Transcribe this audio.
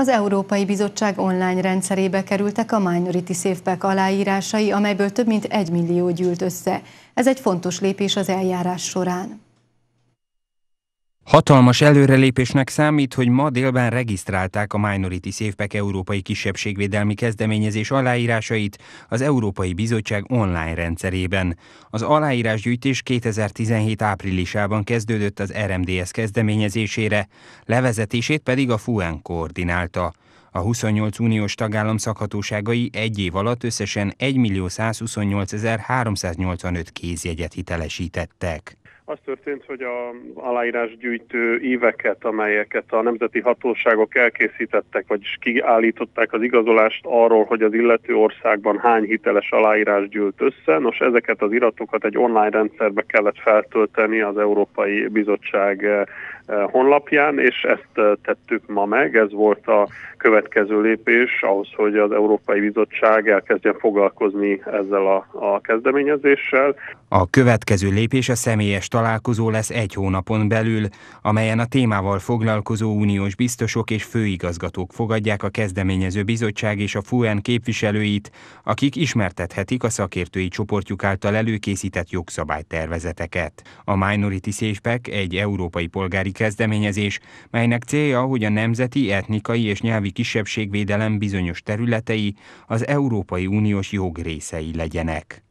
Az Európai Bizottság online rendszerébe kerültek a Minority Safeback aláírásai, amelyből több mint egy millió gyűlt össze. Ez egy fontos lépés az eljárás során. Hatalmas előrelépésnek számít, hogy ma délben regisztrálták a Minority Safepack európai kisebbségvédelmi kezdeményezés aláírásait az Európai Bizottság online rendszerében. Az aláírásgyűjtés 2017 áprilisában kezdődött az RMDS kezdeményezésére, levezetését pedig a FUEN koordinálta. A 28 uniós tagállam szakhatóságai egy év alatt összesen 1.128.385 kézjegyet hitelesítettek az történt, hogy a aláírásgyűjtő éveket, amelyeket a nemzeti hatóságok elkészítettek, vagyis kiállították az igazolást arról, hogy az illető országban hány hiteles aláírás gyűlt össze. Nos, ezeket az iratokat egy online rendszerbe kellett feltölteni az Európai Bizottság eh, eh, honlapján, és ezt eh, tettük ma meg. Ez volt a következő lépés ahhoz, hogy az Európai Bizottság elkezdjen foglalkozni ezzel a, a kezdeményezéssel. A következő lépés a személyes találkozó lesz egy hónapon belül, amelyen a témával foglalkozó uniós biztosok és főigazgatók fogadják a kezdeményező bizottság és a FUEN képviselőit, akik ismertethetik a szakértői csoportjuk által előkészített jogszabálytervezeteket. A Minority Safeback egy európai polgári kezdeményezés, melynek célja, hogy a nemzeti, etnikai és nyelvi kisebbségvédelem bizonyos területei az Európai Uniós jog részei legyenek.